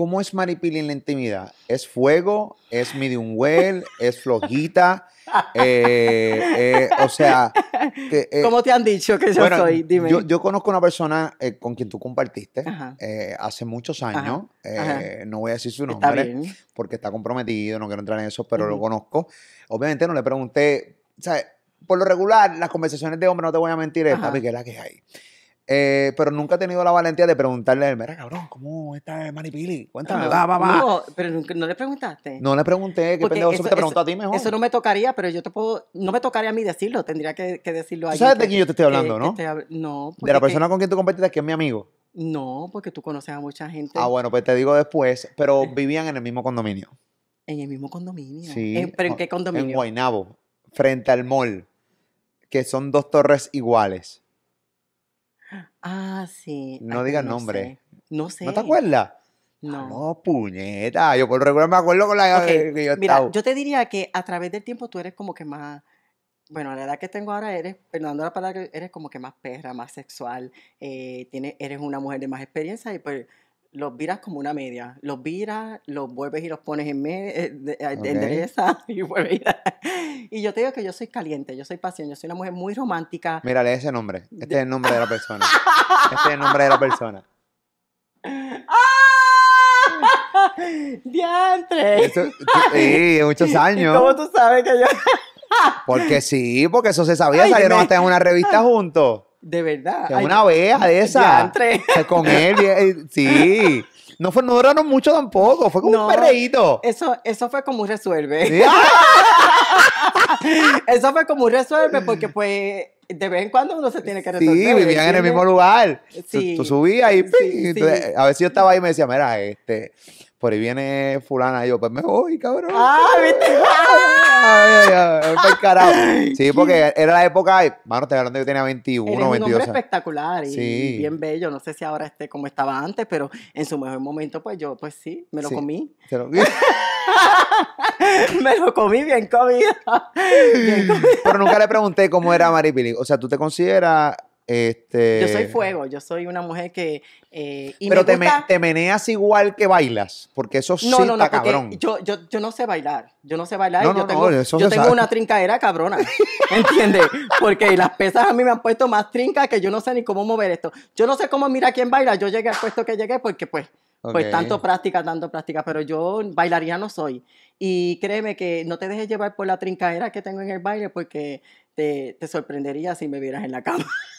¿Cómo es Maripili en la intimidad? ¿Es fuego? ¿Es medium well? ¿Es flojita? Eh, eh, o sea... Eh, ¿Cómo te han dicho que yo soy? Dime. Yo, yo, conozco una persona con quien tú compartiste hace muchos años. No voy a decir su nombre porque está comprometido, no quiero entrar en eso, pero lo conozco. Obviamente no le pregunté... por lo regular, las conversaciones de hombre, no te voy a mentir, es la que hay? Eh, pero nunca he tenido la valentía de preguntarle, mira, cabrón, ¿cómo está Maripili? Cuéntame, va, va, va. No, pero no le preguntaste. No le pregunté, qué pendejo, eso, te pregunto a ti mejor. Eso no me tocaría, pero yo te puedo, no me tocaría a mí decirlo, tendría que, decirlo a ¿Sabes de quién yo te estoy hablando, no? no. De la persona con quien tú compartiste, que es mi amigo. No, porque tú conoces a mucha gente. Ah, bueno, pues te digo después, pero vivían en el mismo condominio. En el mismo condominio. Sí. ¿Pero en qué condominio? En Guaynabo, frente al mall, que son dos torres iguales. Ah, sí. No digas nombre. No sé. ¿No te acuerdas? Ah, no. No, puñeta. Yo por regular me acuerdo con la que yo Mira, yo te diría que a través del tiempo tú eres como que más. Bueno, a la edad que tengo ahora eres, perdonando la palabra, eres como que más perra, más sexual, eh, tienes, eres una mujer de más experiencia y pues los viras como una media. Los viras, los vuelves y los pones en medio, eh, eh, y vuelves. Y, yo te digo que yo soy caliente, yo soy paciente, yo soy una mujer muy romántica. Mírale ese nombre. Este es el nombre de la persona. Este es el nombre de la persona. ¡Ah! ¡Diantre! muchos años. ¿Cómo tú sabes que yo.? porque sí, porque eso se sabía, salieron hasta en una revista juntos. De verdad. una abeja de esa. con él, eh, sí. No, fue, no duraron mucho tampoco, fue como un perreíto. Eso, eso fue como un resuelve. eso fue como un resuelve porque pues de vez en cuando uno se tiene que resolver. Sí, vivían en el mismo lugar. Tú, subías y, sí, entonces, a veces yo estaba ahí y me decía, mira, este, por ahí viene fulana, y yo, pues me voy, cabrón. Ah, viste. Ah, ay, ay, carajo. sí, porque era la época, mano, te hablando yo tenía 21, 22. Un hombre espectacular y bien bello. No sé si ahora esté como estaba antes, pero en su mejor momento, pues yo, pues sí, me lo comí. me lo comí bien comido. Pero nunca le pregunté cómo era Maripili. O sea, ¿tú te consideras yo soy este fuego, yo soy una mujer que... Eh, pero te, meneas igual que bailas, porque eso sí cabrón. Yo, no sé bailar, yo no sé bailar. y yo tengo, yo tengo una trincaera cabrona, ¿entiendes? Porque las pesas a mí me han puesto más trinca que yo no sé ni cómo mover esto. Yo no sé cómo mira quién baila, yo llegué al puesto que llegué porque pues... Pues tanto práctica, tanto práctica, pero yo bailaría no soy. Y créeme que no te dejes llevar por la trincaera que tengo en el baile porque te sorprendería si me vieras en la cama.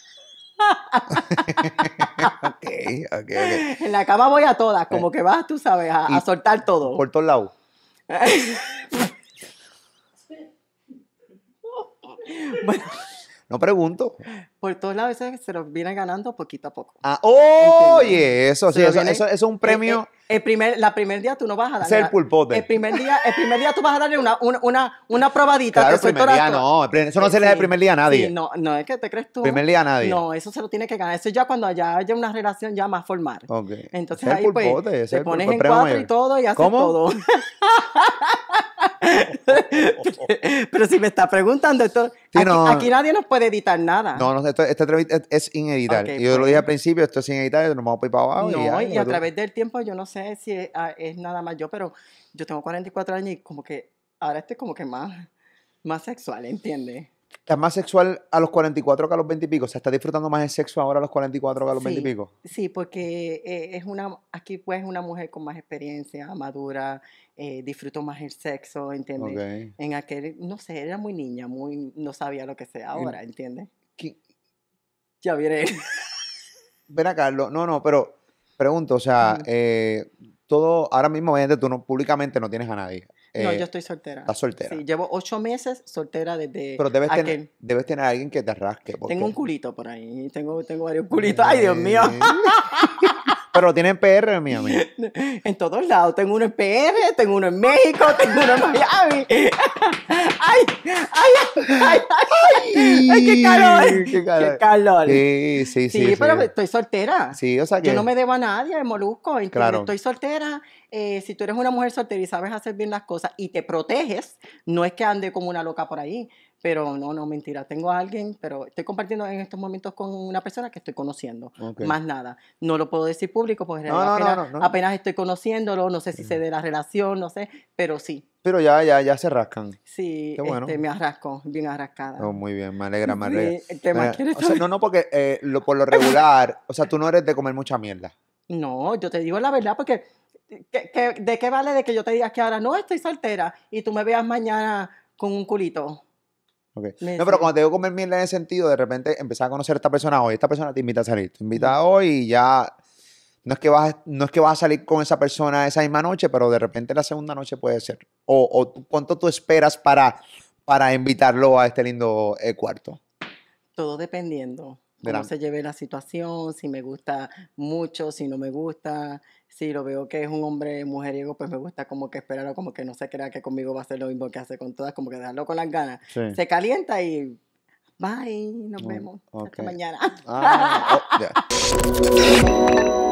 En la cama voy a todas, como eh, que vas, tú sabes, a, soltar todo. Por todos lados. No pregunto. Por todos lados, veces se los viene ganando poquito a poco. Ah, oye, eso, sí, eso, es un premio. El, primer, la primer día tú no vas a darle. Ser pulpote. El primer día, el primer día tú vas a darle una, una, una, probadita. Claro, el primer día no. Eso no eh, se le da el primer día a nadie. no, no es que te crees tú. Primer día a nadie. No, eso se lo tiene que ganar. Eso ya cuando ya haya una relación ya más formal. Entonces ahí pues, pulpote, pues te pones en cuatro y todo y haces ¿Cómo? todo. Pero si me está preguntando esto, aquí, nadie nos puede editar nada. No, no esta es, ineditar yo lo dije pues. al principio, esto es ineditar nos vamos a No, y, a través del tiempo, yo no sé si es, ah, nada más yo, pero yo tengo 44 años y como que ahora estoy como que más, más sexual, ¿entiendes? ¿Estás más sexual a los 44 que a los 20 y pico? O sea, disfrutando más el sexo ahora a los 44 que a los 20 y pico? Sí, porque eh, es una, aquí pues una mujer con más experiencia, madura, eh, disfruto más el sexo, ¿entiendes? En aquel, no sé, era muy niña, muy, no sabía lo que sea ahora, ¿entiendes? Ya viene. Ven a Carlos. no, no, pero pregunto, o sea, eh, todo, ahora mismo, obviamente, tú no, públicamente no tienes a nadie no, eh, yo estoy soltera. Estás soltera. Sí, llevo ocho meses soltera desde. Pero debes, tener, debes tener a alguien que te rasque. Tengo un culito por ahí. Tengo, tengo varios culitos. ¡Ay, Dios mío! Pero tienen PR, mi amigo. En todos lados. Tengo uno en PR, tengo uno en México, tengo uno en Miami. ¡Ay! ¡Ay! ¡Ay! ¡Ay! qué calor! ¡Qué calor! Sí, sí, sí, sí, pero estoy soltera. Sí, o sea que... Yo no me debo a nadie, molusco. Claro. Estoy soltera eh, si tú eres una mujer soltera y sabes hacer bien las cosas y te proteges, no es que ande como una loca por ahí, pero no, no, mentira, tengo a alguien, pero estoy compartiendo en estos momentos con una persona que estoy conociendo, más nada. No lo puedo decir público porque apenas, estoy conociéndolo, no sé si se dé la relación, no sé, pero sí. Pero ya, ya, ya se rascan. Sí, Qué bueno. Este, me arrasco, bien arrascada. Oh, muy bien, me alegra, me alegra. no, no, porque eh, por lo regular, o sea, tú no eres de comer mucha mierda. No, yo te digo la verdad porque de qué vale de que yo te diga que ahora no estoy soltera y tú me veas mañana con un culito? Okay. No, pero cuando te digo comer miel en ese sentido, de repente empezar a conocer a esta persona hoy, esta persona te invita a salir, te invita hoy y ya no es que vas, no es que a salir con esa persona esa misma noche, pero de repente la segunda noche puede ser. O, cuánto tú esperas para, para invitarlo a este lindo eh, cuarto. Todo dependiendo cómo se lleve la situación, si me gusta mucho, si no me gusta, si lo veo que es un hombre mujeriego, pues me gusta como que esperarlo, como que no se crea que conmigo va a ser lo mismo que hace con todas, como que dejarlo con las ganas. Se calienta y bye, nos mm, vemos hasta mañana. Ah, oh,